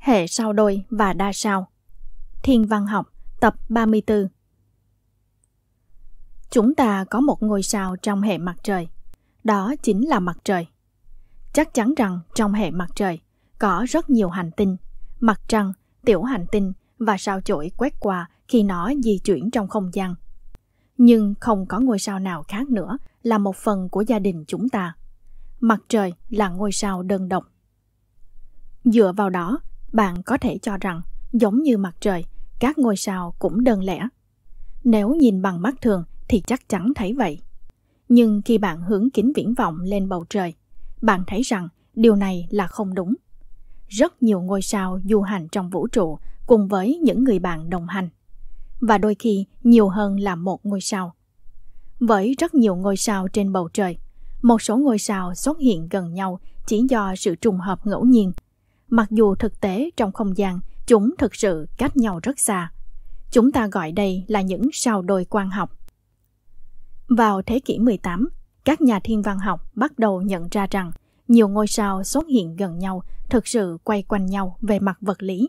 Hệ sao đôi và đa sao Thiên văn học tập 34 Chúng ta có một ngôi sao trong hệ mặt trời. Đó chính là mặt trời. Chắc chắn rằng trong hệ mặt trời có rất nhiều hành tinh, mặt trăng, tiểu hành tinh và sao chổi quét qua khi nó di chuyển trong không gian. Nhưng không có ngôi sao nào khác nữa là một phần của gia đình chúng ta mặt trời là ngôi sao đơn độc. Dựa vào đó, bạn có thể cho rằng giống như mặt trời, các ngôi sao cũng đơn lẻ. Nếu nhìn bằng mắt thường thì chắc chắn thấy vậy. Nhưng khi bạn hướng kính viễn vọng lên bầu trời, bạn thấy rằng điều này là không đúng. Rất nhiều ngôi sao du hành trong vũ trụ cùng với những người bạn đồng hành và đôi khi nhiều hơn là một ngôi sao. Với rất nhiều ngôi sao trên bầu trời, một số ngôi sao xuất hiện gần nhau chỉ do sự trùng hợp ngẫu nhiên. Mặc dù thực tế trong không gian, chúng thực sự cách nhau rất xa. Chúng ta gọi đây là những sao đôi quan học. Vào thế kỷ 18, các nhà thiên văn học bắt đầu nhận ra rằng nhiều ngôi sao xuất hiện gần nhau thực sự quay quanh nhau về mặt vật lý.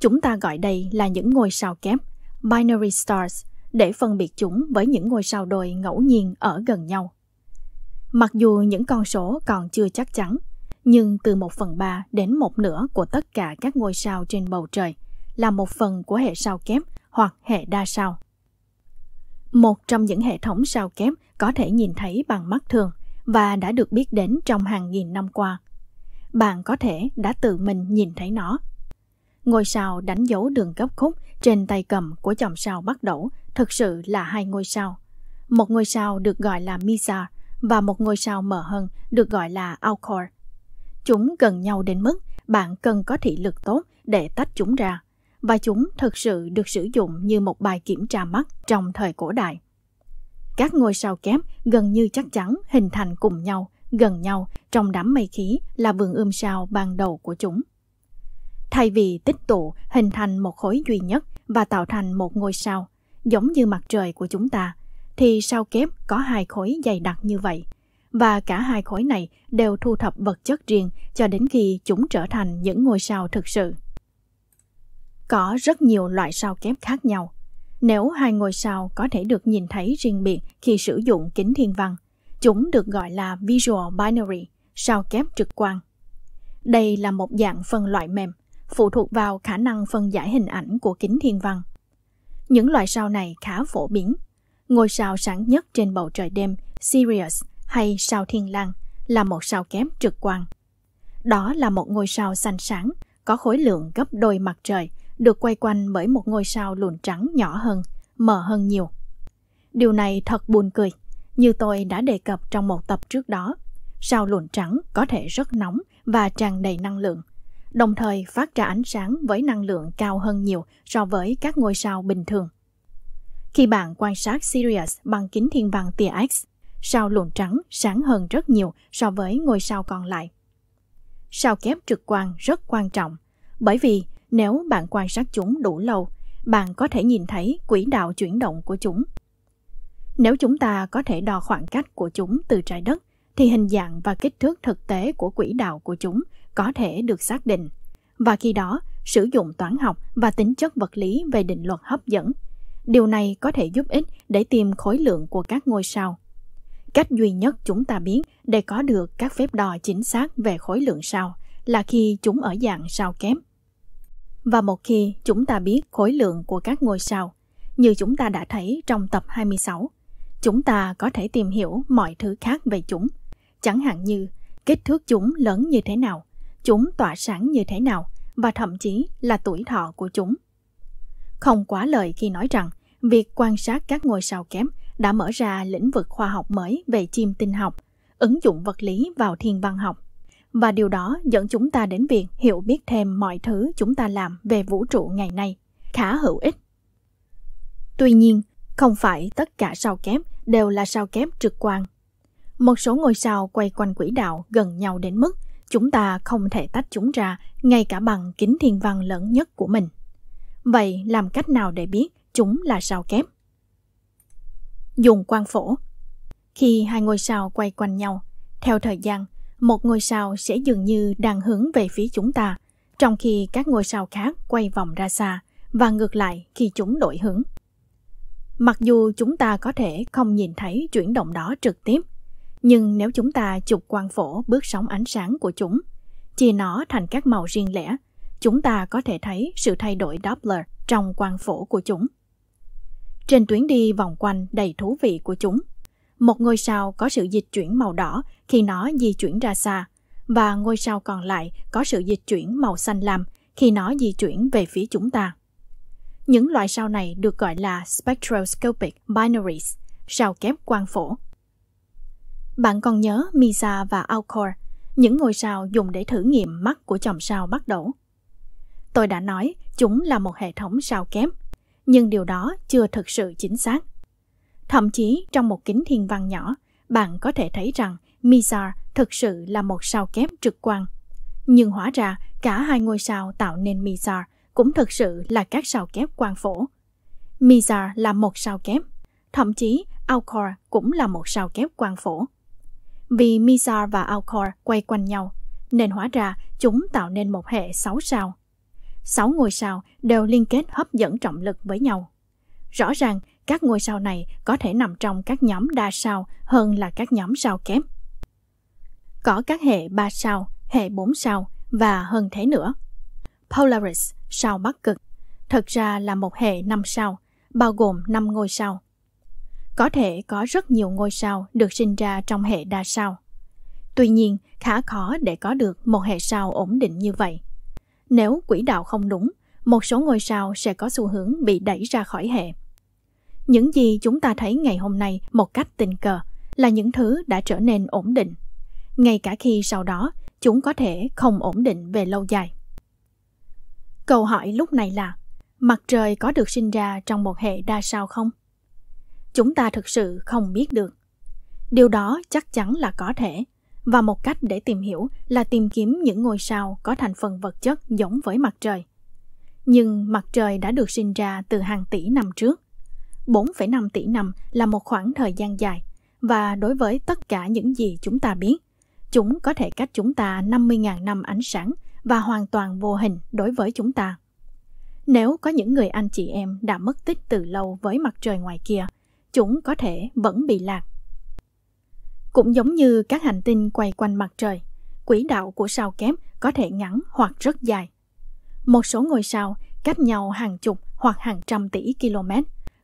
Chúng ta gọi đây là những ngôi sao kép, binary stars, để phân biệt chúng với những ngôi sao đôi ngẫu nhiên ở gần nhau. Mặc dù những con số còn chưa chắc chắn, nhưng từ một phần ba đến một nửa của tất cả các ngôi sao trên bầu trời là một phần của hệ sao kép hoặc hệ đa sao. Một trong những hệ thống sao kép có thể nhìn thấy bằng mắt thường và đã được biết đến trong hàng nghìn năm qua. Bạn có thể đã tự mình nhìn thấy nó. Ngôi sao đánh dấu đường gấp khúc trên tay cầm của chòm sao bắt đầu thực sự là hai ngôi sao. Một ngôi sao được gọi là Mizar và một ngôi sao mờ hơn được gọi là Alcor. Chúng gần nhau đến mức bạn cần có thị lực tốt để tách chúng ra, và chúng thực sự được sử dụng như một bài kiểm tra mắt trong thời cổ đại. Các ngôi sao kép gần như chắc chắn hình thành cùng nhau, gần nhau trong đám mây khí là vườn ươm sao ban đầu của chúng. Thay vì tích tụ hình thành một khối duy nhất và tạo thành một ngôi sao, giống như mặt trời của chúng ta, thì sao kép có hai khối dày đặc như vậy. Và cả hai khối này đều thu thập vật chất riêng cho đến khi chúng trở thành những ngôi sao thực sự. Có rất nhiều loại sao kép khác nhau. Nếu hai ngôi sao có thể được nhìn thấy riêng biệt khi sử dụng kính thiên văn, chúng được gọi là visual binary, sao kép trực quan. Đây là một dạng phân loại mềm, phụ thuộc vào khả năng phân giải hình ảnh của kính thiên văn. Những loại sao này khá phổ biến Ngôi sao sáng nhất trên bầu trời đêm, Sirius hay sao Thiên Lang, là một sao kém trực quan. Đó là một ngôi sao xanh sáng, có khối lượng gấp đôi mặt trời, được quay quanh bởi một ngôi sao lùn trắng nhỏ hơn, mờ hơn nhiều. Điều này thật buồn cười. Như tôi đã đề cập trong một tập trước đó, sao lùn trắng có thể rất nóng và tràn đầy năng lượng, đồng thời phát ra ánh sáng với năng lượng cao hơn nhiều so với các ngôi sao bình thường. Khi bạn quan sát Sirius bằng kính thiên văn tia X, sao lùn trắng sáng hơn rất nhiều so với ngôi sao còn lại. Sao kép trực quan rất quan trọng, bởi vì nếu bạn quan sát chúng đủ lâu, bạn có thể nhìn thấy quỹ đạo chuyển động của chúng. Nếu chúng ta có thể đo khoảng cách của chúng từ trái đất, thì hình dạng và kích thước thực tế của quỹ đạo của chúng có thể được xác định. Và khi đó, sử dụng toán học và tính chất vật lý về định luật hấp dẫn – Điều này có thể giúp ích để tìm khối lượng của các ngôi sao. Cách duy nhất chúng ta biết để có được các phép đo chính xác về khối lượng sao là khi chúng ở dạng sao kém. Và một khi chúng ta biết khối lượng của các ngôi sao, như chúng ta đã thấy trong tập 26, chúng ta có thể tìm hiểu mọi thứ khác về chúng, chẳng hạn như kích thước chúng lớn như thế nào, chúng tỏa sáng như thế nào và thậm chí là tuổi thọ của chúng. Không quá lời khi nói rằng Việc quan sát các ngôi sao kém đã mở ra lĩnh vực khoa học mới về chim tinh học, ứng dụng vật lý vào thiên văn học. Và điều đó dẫn chúng ta đến việc hiểu biết thêm mọi thứ chúng ta làm về vũ trụ ngày nay, khá hữu ích. Tuy nhiên, không phải tất cả sao kém đều là sao kém trực quan. Một số ngôi sao quay quanh quỹ đạo gần nhau đến mức chúng ta không thể tách chúng ra ngay cả bằng kính thiên văn lớn nhất của mình. Vậy làm cách nào để biết chúng là sao kép. Dùng quang phổ Khi hai ngôi sao quay quanh nhau, theo thời gian, một ngôi sao sẽ dường như đang hướng về phía chúng ta, trong khi các ngôi sao khác quay vòng ra xa và ngược lại khi chúng đổi hướng. Mặc dù chúng ta có thể không nhìn thấy chuyển động đó trực tiếp, nhưng nếu chúng ta chụp quang phổ bước sóng ánh sáng của chúng, chia nó thành các màu riêng lẻ, chúng ta có thể thấy sự thay đổi Doppler trong quang phổ của chúng trên tuyến đi vòng quanh đầy thú vị của chúng. Một ngôi sao có sự dịch chuyển màu đỏ khi nó di chuyển ra xa, và ngôi sao còn lại có sự dịch chuyển màu xanh lam khi nó di chuyển về phía chúng ta. Những loại sao này được gọi là spectroscopic binaries, sao kép quang phổ. Bạn còn nhớ Misa và Alcor, những ngôi sao dùng để thử nghiệm mắt của chòm sao bắt đầu. Tôi đã nói chúng là một hệ thống sao kép nhưng điều đó chưa thực sự chính xác. Thậm chí trong một kính thiên văn nhỏ, bạn có thể thấy rằng Mizar thực sự là một sao kép trực quan. Nhưng hóa ra cả hai ngôi sao tạo nên Mizar cũng thực sự là các sao kép quang phổ. Mizar là một sao kép, thậm chí Alcor cũng là một sao kép quang phổ. Vì Mizar và Alcor quay quanh nhau, nên hóa ra chúng tạo nên một hệ sáu sao sáu ngôi sao đều liên kết hấp dẫn trọng lực với nhau. Rõ ràng, các ngôi sao này có thể nằm trong các nhóm đa sao hơn là các nhóm sao kém. Có các hệ 3 sao, hệ 4 sao và hơn thế nữa. Polaris, sao Bắc Cực, thật ra là một hệ 5 sao, bao gồm 5 ngôi sao. Có thể có rất nhiều ngôi sao được sinh ra trong hệ đa sao. Tuy nhiên, khá khó để có được một hệ sao ổn định như vậy. Nếu quỹ đạo không đúng, một số ngôi sao sẽ có xu hướng bị đẩy ra khỏi hệ. Những gì chúng ta thấy ngày hôm nay một cách tình cờ là những thứ đã trở nên ổn định, ngay cả khi sau đó chúng có thể không ổn định về lâu dài. Câu hỏi lúc này là mặt trời có được sinh ra trong một hệ đa sao không? Chúng ta thực sự không biết được. Điều đó chắc chắn là có thể, và một cách để tìm hiểu là tìm kiếm những ngôi sao có thành phần vật chất giống với mặt trời. Nhưng mặt trời đã được sinh ra từ hàng tỷ năm trước. 4,5 tỷ năm là một khoảng thời gian dài và đối với tất cả những gì chúng ta biết, chúng có thể cách chúng ta 50.000 năm ánh sáng và hoàn toàn vô hình đối với chúng ta. Nếu có những người anh chị em đã mất tích từ lâu với mặt trời ngoài kia, chúng có thể vẫn bị lạc cũng giống như các hành tinh quay quanh mặt trời, quỹ đạo của sao kép có thể ngắn hoặc rất dài. Một số ngôi sao cách nhau hàng chục hoặc hàng trăm tỷ km,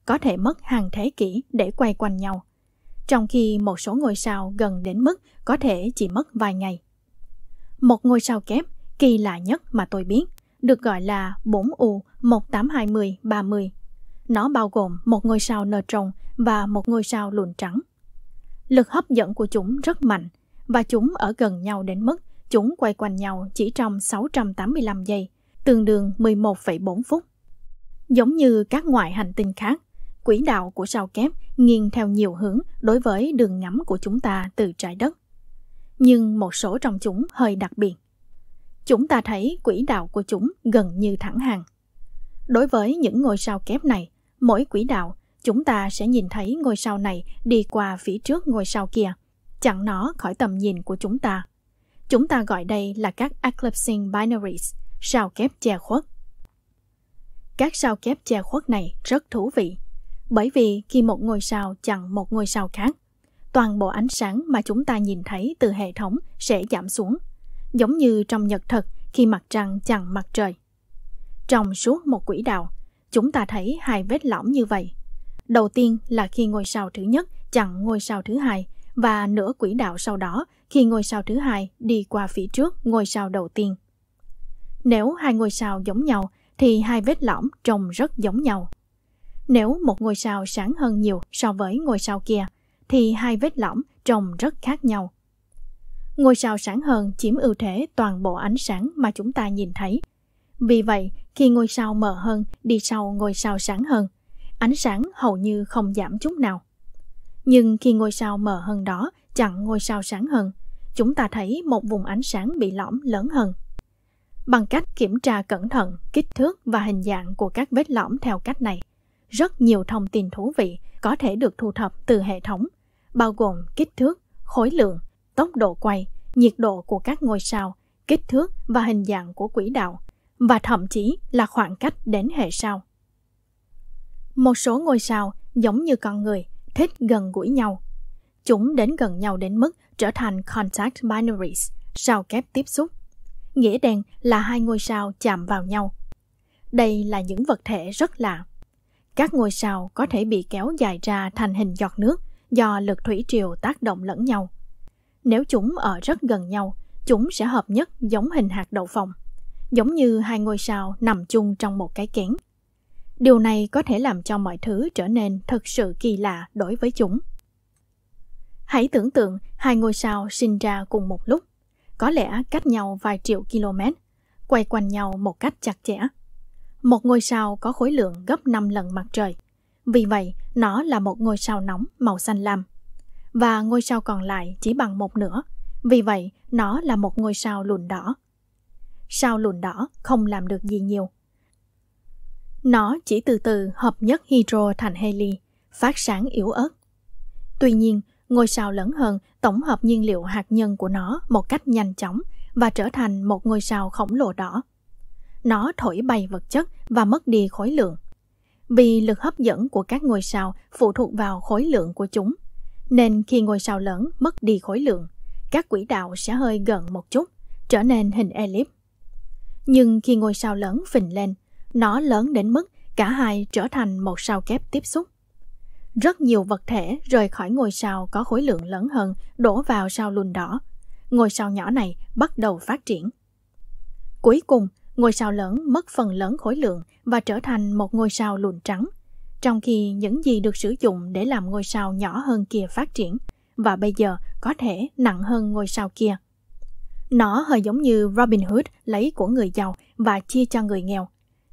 có thể mất hàng thế kỷ để quay quanh nhau, trong khi một số ngôi sao gần đến mức có thể chỉ mất vài ngày. Một ngôi sao kép kỳ lạ nhất mà tôi biết được gọi là 4U182030. Nó bao gồm một ngôi sao nơ trồng và một ngôi sao lùn trắng. Lực hấp dẫn của chúng rất mạnh và chúng ở gần nhau đến mức chúng quay quanh nhau chỉ trong 685 giây, tương đương 11,4 phút. Giống như các ngoại hành tinh khác, quỹ đạo của sao kép nghiêng theo nhiều hướng đối với đường ngắm của chúng ta từ trái đất. Nhưng một số trong chúng hơi đặc biệt. Chúng ta thấy quỹ đạo của chúng gần như thẳng hàng. Đối với những ngôi sao kép này, mỗi quỹ đạo chúng ta sẽ nhìn thấy ngôi sao này đi qua phía trước ngôi sao kia, chặn nó khỏi tầm nhìn của chúng ta. Chúng ta gọi đây là các eclipsing binaries, sao kép che khuất. Các sao kép che khuất này rất thú vị, bởi vì khi một ngôi sao chặn một ngôi sao khác, toàn bộ ánh sáng mà chúng ta nhìn thấy từ hệ thống sẽ giảm xuống, giống như trong nhật thực khi mặt trăng chặn mặt trời. Trong suốt một quỹ đạo, chúng ta thấy hai vết lõm như vậy Đầu tiên là khi ngôi sao thứ nhất chặn ngôi sao thứ hai và nửa quỹ đạo sau đó khi ngôi sao thứ hai đi qua phía trước ngôi sao đầu tiên. Nếu hai ngôi sao giống nhau thì hai vết lõm trông rất giống nhau. Nếu một ngôi sao sáng hơn nhiều so với ngôi sao kia thì hai vết lõm trông rất khác nhau. Ngôi sao sáng hơn chiếm ưu thế toàn bộ ánh sáng mà chúng ta nhìn thấy. Vì vậy, khi ngôi sao mờ hơn đi sau ngôi sao sáng hơn, ánh sáng hầu như không giảm chút nào. Nhưng khi ngôi sao mờ hơn đó chặn ngôi sao sáng hơn, chúng ta thấy một vùng ánh sáng bị lõm lớn hơn. Bằng cách kiểm tra cẩn thận kích thước và hình dạng của các vết lõm theo cách này, rất nhiều thông tin thú vị có thể được thu thập từ hệ thống, bao gồm kích thước, khối lượng, tốc độ quay, nhiệt độ của các ngôi sao, kích thước và hình dạng của quỹ đạo, và thậm chí là khoảng cách đến hệ sao. Một số ngôi sao giống như con người, thích gần gũi nhau. Chúng đến gần nhau đến mức trở thành contact binaries, sao kép tiếp xúc. Nghĩa đen là hai ngôi sao chạm vào nhau. Đây là những vật thể rất lạ. Các ngôi sao có thể bị kéo dài ra thành hình giọt nước do lực thủy triều tác động lẫn nhau. Nếu chúng ở rất gần nhau, chúng sẽ hợp nhất giống hình hạt đậu phộng, giống như hai ngôi sao nằm chung trong một cái kén điều này có thể làm cho mọi thứ trở nên thật sự kỳ lạ đối với chúng hãy tưởng tượng hai ngôi sao sinh ra cùng một lúc có lẽ cách nhau vài triệu km quay quanh nhau một cách chặt chẽ một ngôi sao có khối lượng gấp 5 lần mặt trời vì vậy nó là một ngôi sao nóng màu xanh lam và ngôi sao còn lại chỉ bằng một nửa vì vậy nó là một ngôi sao lùn đỏ sao lùn đỏ không làm được gì nhiều nó chỉ từ từ hợp nhất hydro thành heli, phát sáng yếu ớt. Tuy nhiên, ngôi sao lớn hơn tổng hợp nhiên liệu hạt nhân của nó một cách nhanh chóng và trở thành một ngôi sao khổng lồ đỏ. Nó thổi bay vật chất và mất đi khối lượng. Vì lực hấp dẫn của các ngôi sao phụ thuộc vào khối lượng của chúng, nên khi ngôi sao lớn mất đi khối lượng, các quỹ đạo sẽ hơi gần một chút, trở nên hình elip. Nhưng khi ngôi sao lớn phình lên, nó lớn đến mức cả hai trở thành một sao kép tiếp xúc. Rất nhiều vật thể rời khỏi ngôi sao có khối lượng lớn hơn đổ vào sao lùn đỏ. Ngôi sao nhỏ này bắt đầu phát triển. Cuối cùng, ngôi sao lớn mất phần lớn khối lượng và trở thành một ngôi sao lùn trắng, trong khi những gì được sử dụng để làm ngôi sao nhỏ hơn kia phát triển và bây giờ có thể nặng hơn ngôi sao kia. Nó hơi giống như Robin Hood lấy của người giàu và chia cho người nghèo,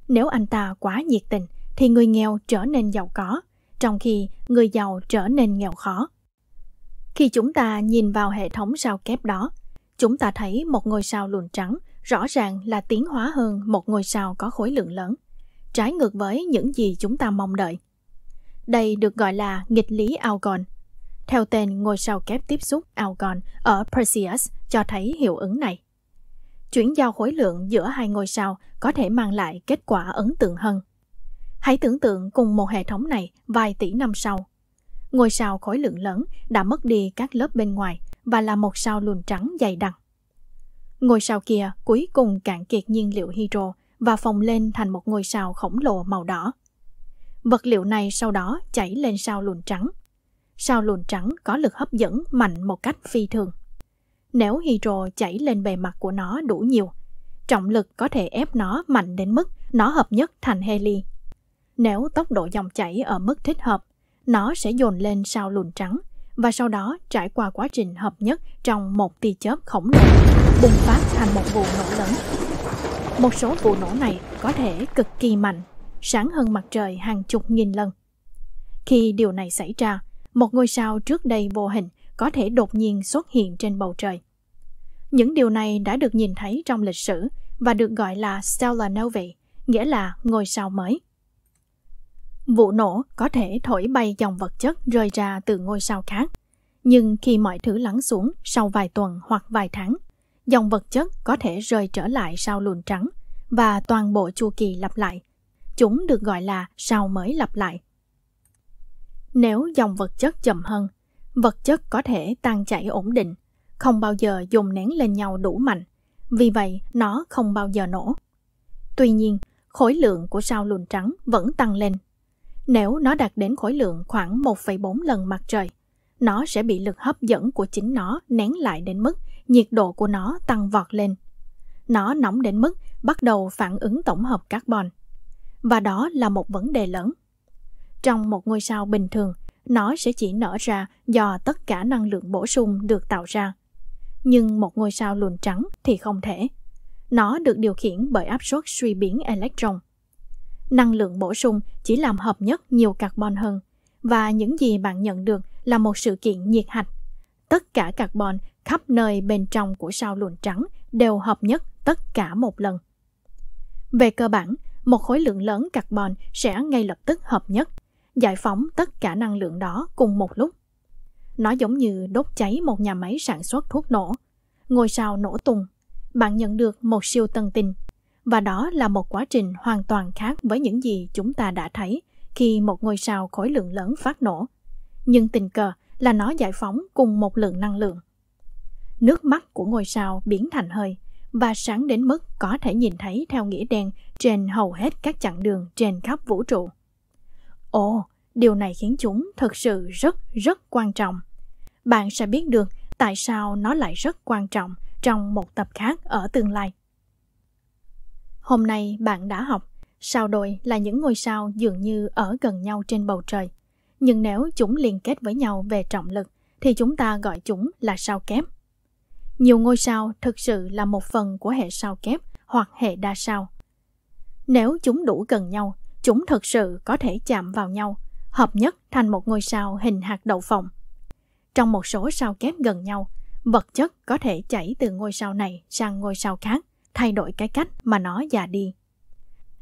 nếu anh ta quá nhiệt tình thì người nghèo trở nên giàu có, trong khi người giàu trở nên nghèo khó. Khi chúng ta nhìn vào hệ thống sao kép đó, chúng ta thấy một ngôi sao luồn trắng rõ ràng là tiến hóa hơn một ngôi sao có khối lượng lớn, trái ngược với những gì chúng ta mong đợi. Đây được gọi là nghịch lý Algol. Theo tên ngôi sao kép tiếp xúc Algol ở Perseus cho thấy hiệu ứng này chuyển giao khối lượng giữa hai ngôi sao có thể mang lại kết quả ấn tượng hơn. Hãy tưởng tượng cùng một hệ thống này vài tỷ năm sau. Ngôi sao khối lượng lớn đã mất đi các lớp bên ngoài và là một sao luồn trắng dày đặc. Ngôi sao kia cuối cùng cạn kiệt nhiên liệu hydro và phồng lên thành một ngôi sao khổng lồ màu đỏ. Vật liệu này sau đó chảy lên sao lùn trắng. Sao lùn trắng có lực hấp dẫn mạnh một cách phi thường nếu hydro chảy lên bề mặt của nó đủ nhiều. Trọng lực có thể ép nó mạnh đến mức nó hợp nhất thành heli. Nếu tốc độ dòng chảy ở mức thích hợp, nó sẽ dồn lên sau lùn trắng và sau đó trải qua quá trình hợp nhất trong một tia chớp khổng lồ, bùng phát thành một vụ nổ lớn. Một số vụ nổ này có thể cực kỳ mạnh, sáng hơn mặt trời hàng chục nghìn lần. Khi điều này xảy ra, một ngôi sao trước đây vô hình có thể đột nhiên xuất hiện trên bầu trời. Những điều này đã được nhìn thấy trong lịch sử và được gọi là stellar novae, nghĩa là ngôi sao mới. Vụ nổ có thể thổi bay dòng vật chất rơi ra từ ngôi sao khác, nhưng khi mọi thứ lắng xuống sau vài tuần hoặc vài tháng, dòng vật chất có thể rơi trở lại sao lùn trắng và toàn bộ chu kỳ lặp lại. Chúng được gọi là sao mới lặp lại. Nếu dòng vật chất chậm hơn, vật chất có thể tan chảy ổn định, không bao giờ dồn nén lên nhau đủ mạnh, vì vậy nó không bao giờ nổ. Tuy nhiên, khối lượng của sao lùn trắng vẫn tăng lên. Nếu nó đạt đến khối lượng khoảng 1,4 lần mặt trời, nó sẽ bị lực hấp dẫn của chính nó nén lại đến mức nhiệt độ của nó tăng vọt lên. Nó nóng đến mức bắt đầu phản ứng tổng hợp carbon. Và đó là một vấn đề lớn. Trong một ngôi sao bình thường, nó sẽ chỉ nở ra do tất cả năng lượng bổ sung được tạo ra. Nhưng một ngôi sao lùn trắng thì không thể. Nó được điều khiển bởi áp suất suy biến electron. Năng lượng bổ sung chỉ làm hợp nhất nhiều carbon hơn và những gì bạn nhận được là một sự kiện nhiệt hạch. Tất cả carbon khắp nơi bên trong của sao lùn trắng đều hợp nhất tất cả một lần. Về cơ bản, một khối lượng lớn carbon sẽ ngay lập tức hợp nhất giải phóng tất cả năng lượng đó cùng một lúc. Nó giống như đốt cháy một nhà máy sản xuất thuốc nổ. Ngôi sao nổ tung, bạn nhận được một siêu tân tinh và đó là một quá trình hoàn toàn khác với những gì chúng ta đã thấy khi một ngôi sao khối lượng lớn phát nổ. Nhưng tình cờ là nó giải phóng cùng một lượng năng lượng. Nước mắt của ngôi sao biến thành hơi và sáng đến mức có thể nhìn thấy theo nghĩa đen trên hầu hết các chặng đường trên khắp vũ trụ. Ồ, điều này khiến chúng thật sự rất rất quan trọng. Bạn sẽ biết được tại sao nó lại rất quan trọng trong một tập khác ở tương lai. Hôm nay bạn đã học, sao đôi là những ngôi sao dường như ở gần nhau trên bầu trời. Nhưng nếu chúng liên kết với nhau về trọng lực, thì chúng ta gọi chúng là sao kép. Nhiều ngôi sao thực sự là một phần của hệ sao kép hoặc hệ đa sao. Nếu chúng đủ gần nhau chúng thực sự có thể chạm vào nhau, hợp nhất thành một ngôi sao hình hạt đậu phộng. Trong một số sao kép gần nhau, vật chất có thể chảy từ ngôi sao này sang ngôi sao khác, thay đổi cái cách mà nó già đi.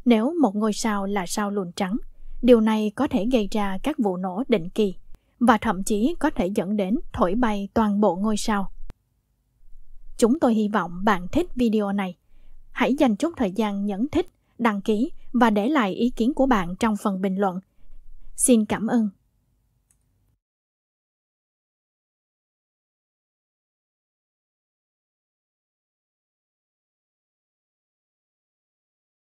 Nếu một ngôi sao là sao lùn trắng, điều này có thể gây ra các vụ nổ định kỳ và thậm chí có thể dẫn đến thổi bay toàn bộ ngôi sao. Chúng tôi hy vọng bạn thích video này. Hãy dành chút thời gian nhấn thích, đăng ký và để lại ý kiến của bạn trong phần bình luận. Xin cảm ơn.